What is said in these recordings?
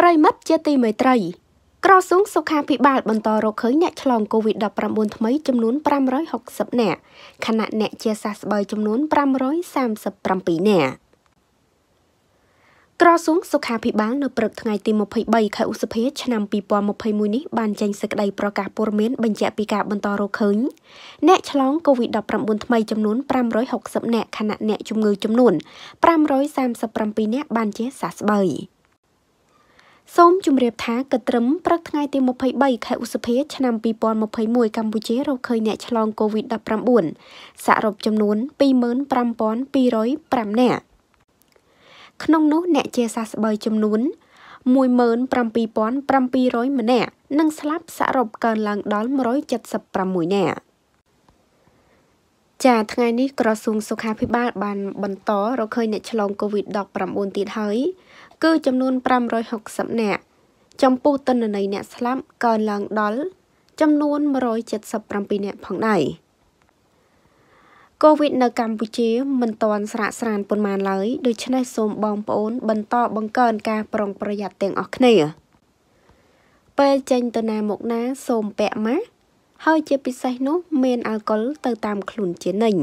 ប្រិមិត្តជាទីមេត្រី ក្រសួងសុខាភិបាលបន្តរកឃើញអ្នកឆ្លង COVID-19 ថ្មីចំនួន560នាក់ខណៈអ្នកជាសះស្បើយចំនួន537នាក់ក្រសួងសុខាភិបាលនៅព្រឹកថ្ងៃទី23ខែឧសភាឆ្នាំ2021នេះបានចេញសេចក្តីប្រកាសព័ត៌មានបញ្ជាក់ពីការបន្តរកឃើញអ្នកឆ្លង COVID-19 ថ្មីចំនួន560នាក់ខណៈអ្នកជំងឺចំនួន537នាក់បានជាសះស្បើយ។សូមជម្រាបថាកត្រឹមព្រឹកថ្ងៃទី23ខែឧសភាឆ្នាំ2021កម្ពុជារកឃើញអ្នកឆ្លង COVID-19 សរុបចំនួន25,205នាក់ក្នុងនោះអ្នកជាសះស្បើយចំនួន17,700ម្នាក់និងស្លាប់សរុបកើនឡើង ដល់176នាក់ចាថ្ងៃនេះក្រសួងសុខាភិបាលបានបន្តរកឃើញអ្នកឆ្លង COVID-19 ទៀតហើយគឺចំនួន560នាក់ចំពោះទិន្នន័យអ្នកស្លាប់កើនឡើងដល់ចំនួន177នាក់ផងដែរ COVID នៅកម្ពុជាមិនទាន់ស្រាកស្រានប៉ុន្មានឡើយដូច្នេះសូមបងប្អូន បន្តបង្កើន ការ ប្រុងប្រយ័ត្នទាំងអស់គ្នា ពេលចេញទៅណាមកណាសូមពាក់ម៉ាស់ហើយជាពិសេសនោះមានអាល់កុលទៅ តាមខ្លួនជានិញ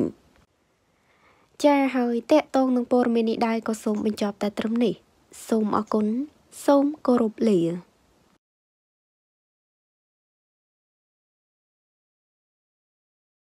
ចា៎ហើយតកតងនឹងព័ត៌មាននេះដែរក៏សូមបញ្ចប់តែត្រឹមនេះ សូមអរគុណសូមគោរពលា